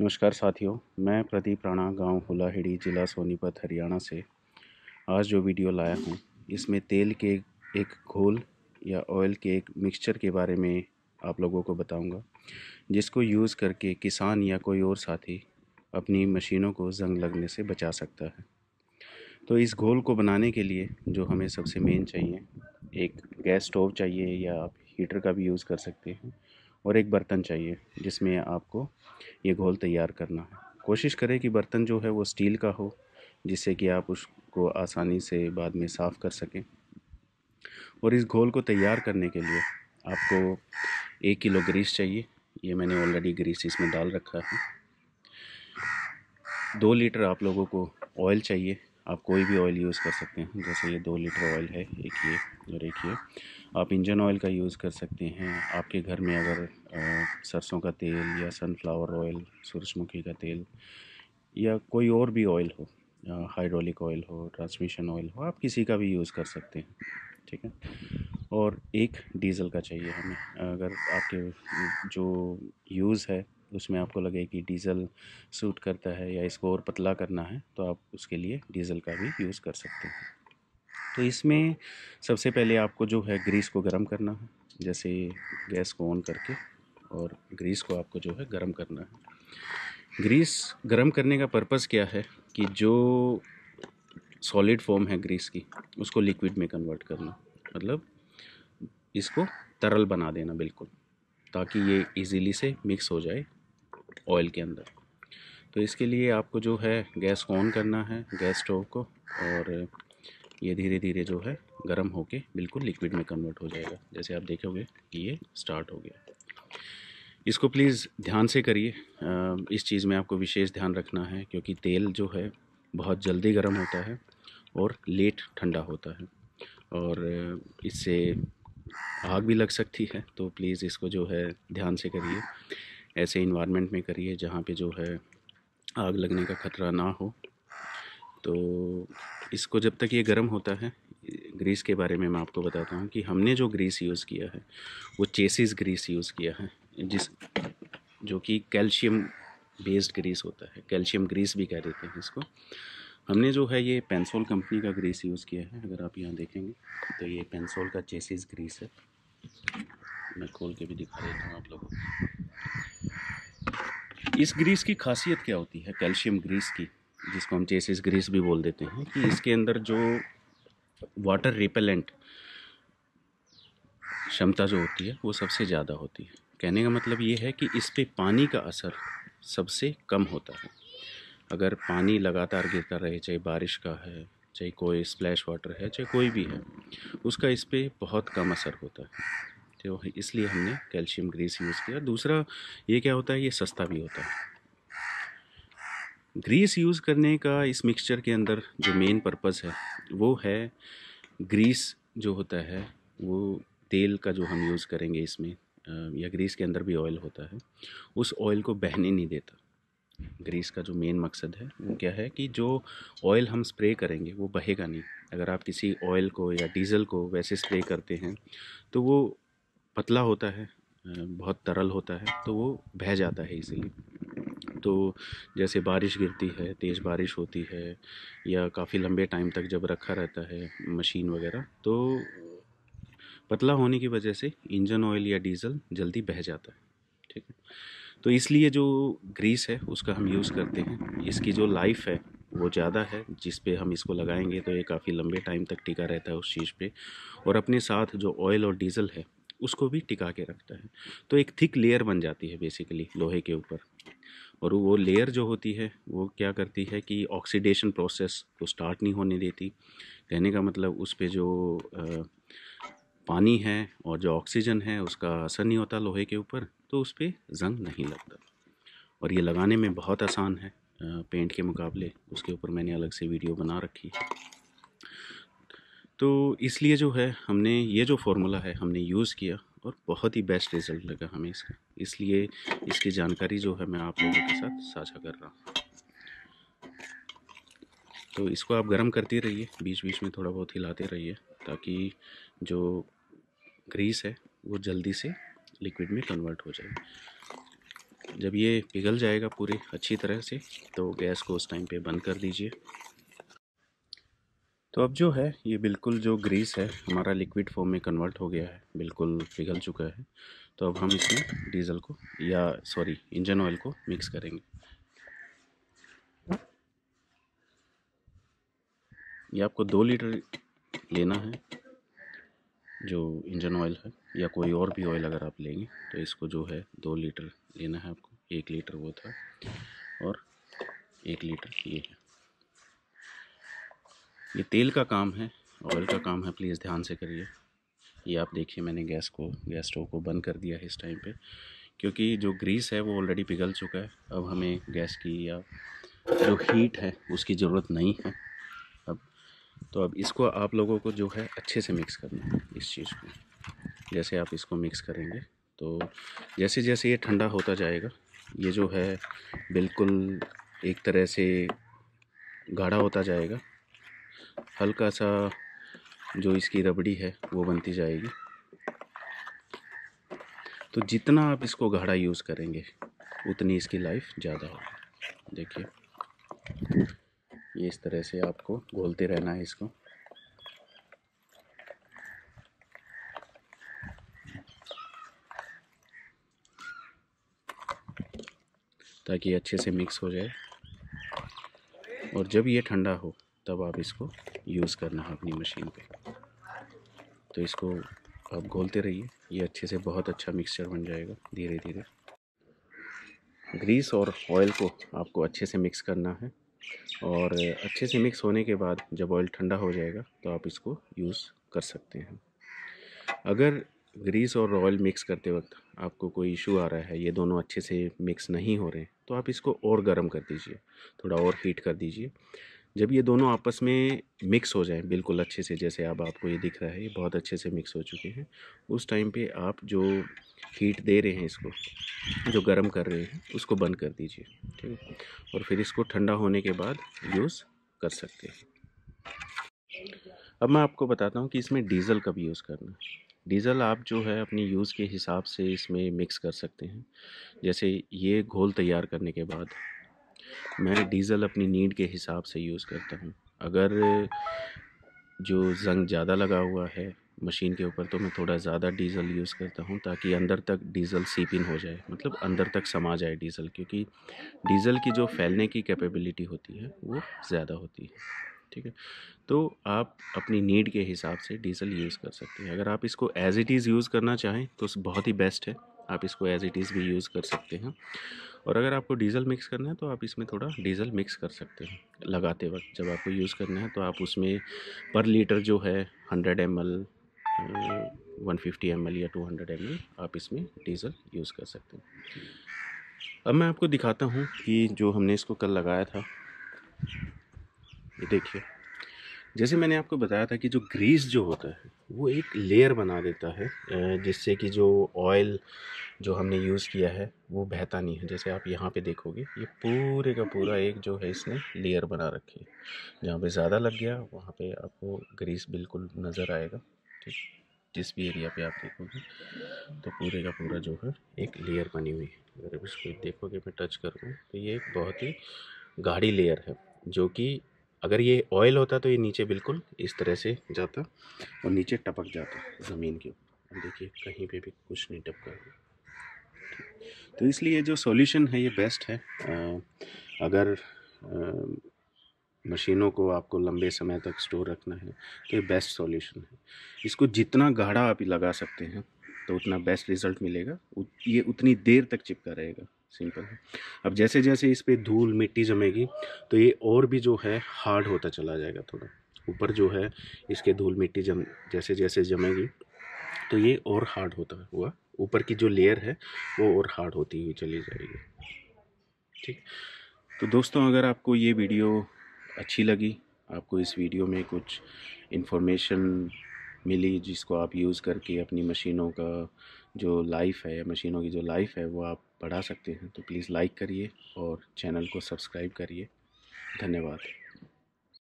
नमस्कार साथियों मैं प्रदीप राणा गांव हुलाहिड़ी ज़िला सोनीपत हरियाणा से आज जो वीडियो लाया हूँ इसमें तेल के एक घोल या ऑयल के एक मिक्सचर के बारे में आप लोगों को बताऊंगा जिसको यूज़ करके किसान या कोई और साथी अपनी मशीनों को जंग लगने से बचा सकता है तो इस घोल को बनाने के लिए जो हमें सबसे मेन चाहिए एक गैस स्टोव चाहिए या आप हीटर का भी यूज़ कर सकते हैं और एक बर्तन चाहिए जिसमें आपको ये घोल तैयार करना है कोशिश करें कि बर्तन जो है वो स्टील का हो जिससे कि आप उसको आसानी से बाद में साफ़ कर सकें और इस घोल को तैयार करने के लिए आपको एक किलो ग्रीस चाहिए ये मैंने ऑलरेडी ग्रीस इसमें डाल रखा है दो लीटर आप लोगों को ऑयल चाहिए आप कोई भी ऑयल यूज़ कर सकते हैं जैसे ये दो लीटर ऑयल है एक ये और एक ये आप इंजन ऑयल का यूज़ कर सकते हैं आपके घर में अगर सरसों का तेल या सनफ्लावर ऑयल सूरजमुखी का तेल या कोई और भी ऑयल हो हाइड्रोलिक ऑयल हो ट्रांसमिशन ऑयल हो आप किसी का भी यूज़ कर सकते हैं ठीक है और एक डीज़ल का चाहिए हमें अगर आपके जो यूज़ है उसमें आपको लगे कि डीज़ल सूट करता है या इसको और पतला करना है तो आप उसके लिए डीज़ल का भी यूज़ कर सकते हैं तो इसमें सबसे पहले आपको जो है ग्रीस को गर्म करना है जैसे गैस को ऑन करके और ग्रीस को आपको जो है गर्म करना है ग्रीस गर्म करने का पर्पज़ क्या है कि जो सॉलिड फॉर्म है ग्रीस की उसको लिक्विड में कन्वर्ट करना मतलब इसको तरल बना देना बिल्कुल ताकि ये इजीली से मिक्स हो जाए ऑयल के अंदर तो इसके लिए आपको जो है गैस ऑन करना है गैस स्टोव को और ये धीरे धीरे जो है गर्म होके बिल्कुल लिक्विड में कन्वर्ट हो जाएगा जैसे आप देखोगे कि ये स्टार्ट हो गया इसको प्लीज़ ध्यान से करिए इस चीज़ में आपको विशेष ध्यान रखना है क्योंकि तेल जो है बहुत जल्दी गर्म होता है और लेट ठंडा होता है और इससे आग भी लग सकती है तो प्लीज़ इसको जो है ध्यान से करिए ऐसे इन्वायरमेंट में करिए जहाँ पे जो है आग लगने का ख़तरा ना हो तो इसको जब तक ये गर्म होता है ग्रीस के बारे में मैं आपको बताता हूँ कि हमने जो ग्रीस यूज़ किया है वो चेसिस ग्रीस यूज़ किया है जिस जो कि कैल्शियम बेस्ड ग्रीस होता है कैल्शियम ग्रीस भी कह देते हैं इसको हमने जो है ये पेंसोल कंपनी का ग्रीस यूज़ किया है अगर आप यहाँ देखेंगे तो ये पेंसोल का चेसिस ग्रीस है मैं खोल के भी दिखा देता हूँ आप लोगों को इस ग्रीस की खासियत क्या होती है कैल्शियम ग्रीस की जिसको हम चेसिस ग्रीस भी बोल देते हैं कि इसके अंदर जो वाटर रिपेलेंट क्षमता जो होती है वो सबसे ज़्यादा होती है कहने का मतलब ये है कि इस पर पानी का असर सबसे कम होता है अगर पानी लगातार गिरता रहे चाहे बारिश का है चाहे कोई स्प्लैश वाटर है चाहे कोई भी है उसका इस पर बहुत कम असर होता है तो इसलिए हमने कैल्शियम ग्रीस यूज़ किया दूसरा ये क्या होता है ये सस्ता भी होता है ग्रीस यूज़ करने का इस मिक्सचर के अंदर जो मेन पर्पस है वो है ग्रीस जो होता है वो तेल का जो हम यूज़ करेंगे इसमें या ग्रीस के अंदर भी ऑयल होता है उस ऑयल को बहने नहीं देता ग्रीस का जो मेन मकसद है वो क्या है कि जो ऑयल हम स्प्रे करेंगे वो बहेगा नहीं अगर आप किसी ऑयल को या डीज़ल को वैसे स्प्रे करते हैं तो वो पतला होता है बहुत तरल होता है तो वो बह जाता है इसीलिए तो जैसे बारिश गिरती है तेज़ बारिश होती है या काफ़ी लंबे टाइम तक जब रखा रहता है मशीन वगैरह तो पतला होने की वजह से इंजन ऑयल या डीजल जल्दी बह जाता है ठीक है तो इसलिए जो ग्रीस है उसका हम यूज़ करते हैं इसकी जो लाइफ है वो ज़्यादा है जिस पे हम इसको लगाएंगे तो ये काफ़ी लंबे टाइम तक टिका रहता है उस चीज़ पे और अपने साथ जो ऑयल और डीजल है उसको भी टिका के रखता है तो एक थिक लेयर बन जाती है बेसिकली लोहे के ऊपर और वो लेयर जो होती है वो क्या करती है कि ऑक्सीडेशन प्रोसेस को स्टार्ट नहीं होने देती कहने का मतलब उस पर जो आ, पानी है और जो ऑक्सीजन है उसका असर नहीं होता लोहे के ऊपर तो उस पर जंग नहीं लगता और ये लगाने में बहुत आसान है पेंट के मुकाबले उसके ऊपर मैंने अलग से वीडियो बना रखी है तो इसलिए जो है हमने ये जो फार्मूला है हमने यूज़ किया और बहुत ही बेस्ट रिज़ल्ट लगा हमें इसका इसलिए इसकी जानकारी जो है मैं आप लोगों के साथ साझा कर रहा हूँ तो इसको आप गर्म करते रहिए बीच बीच में थोड़ा बहुत हिलाते रहिए ताकि जो ग्रीस है वो जल्दी से लिक्विड में कन्वर्ट हो जाए जब ये पिघल जाएगा पूरे अच्छी तरह से तो गैस को उस टाइम पे बंद कर दीजिए तो अब जो है ये बिल्कुल जो ग्रीस है हमारा लिक्विड फॉर्म में कन्वर्ट हो गया है बिल्कुल पिघल चुका है तो अब हम इसमें डीजल को या सॉरी इंजन ऑयल को मिक्स करेंगे ये आपको दो लीटर लेना है जो इंजन ऑयल है या कोई और भी ऑयल अगर आप लेंगे तो इसको जो है दो लीटर लेना है आपको एक लीटर वो था और एक लीटर ये है ये तेल का काम है ऑयल का काम है प्लीज़ ध्यान से करिए ये आप देखिए मैंने गैस को गैस स्टोव को बंद कर दिया है इस टाइम पे क्योंकि जो ग्रीस है वो ऑलरेडी पिघल चुका है अब हमें गैस की या जो हीट है उसकी ज़रूरत नहीं है अब तो अब इसको आप लोगों को जो है अच्छे से मिक्स करना है इस चीज़ को जैसे आप इसको मिक्स करेंगे तो जैसे जैसे ये ठंडा होता जाएगा ये जो है बिल्कुल एक तरह से गाढ़ा होता जाएगा हल्का सा जो इसकी रबड़ी है वो बनती जाएगी तो जितना आप इसको गाढ़ा यूज़ करेंगे उतनी इसकी लाइफ ज़्यादा होगी देखिए ये इस तरह से आपको घोलते रहना है इसको ताकि अच्छे से मिक्स हो जाए और जब ये ठंडा हो तब आप इसको यूज़ करना है अपनी मशीन पे तो इसको आप घोलते रहिए ये अच्छे से बहुत अच्छा मिक्सचर बन जाएगा धीरे धीरे ग्रीस और ऑयल को आपको अच्छे से मिक्स करना है और अच्छे से मिक्स होने के बाद जब ऑयल ठंडा हो जाएगा तो आप इसको यूज़ कर सकते हैं अगर ग्रीस और ऑयल मिक्स करते वक्त आपको कोई इशू आ रहा है ये दोनों अच्छे से मिक्स नहीं हो रहे तो आप इसको और गर्म कर दीजिए थोड़ा और हीट कर दीजिए जब ये दोनों आपस में मिक्स हो जाएं बिल्कुल अच्छे से जैसे अब आपको ये दिख रहा है ये बहुत अच्छे से मिक्स हो चुके हैं उस टाइम पे आप जो हीट दे रहे हैं इसको जो गर्म कर रहे हैं उसको बंद कर दीजिए ठीक है और फिर इसको ठंडा होने के बाद यूज़ कर सकते हैं अब मैं आपको बताता हूँ कि इसमें डीज़ल कब यूज़ करना डीज़ल आप जो है अपनी यूज़ के हिसाब से इसमें मिक्स कर सकते हैं जैसे ये घोल तैयार करने के बाद मैं डीज़ल अपनी नीड के हिसाब से यूज़ करता हूँ अगर जो जंग ज़्यादा लगा हुआ है मशीन के ऊपर तो मैं थोड़ा ज़्यादा डीज़ल यूज़ करता हूँ ताकि अंदर तक डीज़ल सीपिन हो जाए मतलब अंदर तक समा जाए डीज़ल क्योंकि डीज़ल की जो फैलने की कैपेबिलिटी होती है वो ज़्यादा होती है ठीक है तो आप अपनी नीड के हिसाब से डीज़ल यूज़ कर सकते हैं अगर आप इसको एज़ इट इज़ यूज़ करना चाहें तो बहुत ही बेस्ट है आप इसको एज़ इट इज़ भी यूज़ कर सकते हैं और अगर आपको डीज़ल मिक्स करना है तो आप इसमें थोड़ा डीज़ल मिक्स कर सकते हैं लगाते वक्त जब आपको यूज़ करना है तो आप उसमें पर लीटर जो है hundred M L one fifty M L या टू हंड्रेड एम एल आप इसमें डीज़ल यूज़ कर सकते हैं अब मैं आपको दिखाता हूँ कि जो हमने इसको कल लगाया था ये देखिए जैसे मैंने आपको बताया था कि जो ग्रीस जो होता है वो एक लेयर बना देता है जिससे कि जो ऑयल जो हमने यूज़ किया है वो बहता नहीं है जैसे आप यहाँ पे देखोगे ये पूरे का पूरा एक जो है इसने लेयर बना रखी है जहाँ पे ज़्यादा लग गया वहाँ पे आपको ग्रीस बिल्कुल नज़र आएगा ठीक जिस भी एरिया पे आप देखोगे तो पूरे का पूरा जो है एक लेयर बनी हुई है अगर इसको देखोगे मैं टच करूँ तो ये एक बहुत ही गाढ़ी लेयर है जो कि अगर ये ऑयल होता तो ये नीचे बिल्कुल इस तरह से जाता और नीचे टपक जाता ज़मीन के ऊपर देखिए कहीं पे भी कुछ नहीं टपका तो इसलिए जो सॉल्यूशन है ये बेस्ट है आ, अगर आ, मशीनों को आपको लंबे समय तक स्टोर रखना है तो ये बेस्ट सॉल्यूशन है इसको जितना गाढ़ा आप लगा सकते हैं तो उतना बेस्ट रिजल्ट मिलेगा ये उतनी देर तक चिपका रहेगा सिंपल है अब जैसे जैसे इस पर धूल मिट्टी जमेगी तो ये और भी जो है हार्ड होता चला जाएगा थोड़ा ऊपर जो है इसके धूल मिट्टी जम जैसे जैसे जमेगी तो ये और हार्ड होता हुआ ऊपर की जो लेयर है वो और हार्ड होती हुई चली जाएगी ठीक तो दोस्तों अगर आपको ये वीडियो अच्छी लगी आपको इस वीडियो में कुछ इन्फॉर्मेशन मिली जिसको आप यूज़ करके अपनी मशीनों का जो लाइफ है मशीनों की जो लाइफ है वो आप बढ़ा सकते हैं तो प्लीज़ लाइक करिए और चैनल को सब्सक्राइब करिए धन्यवाद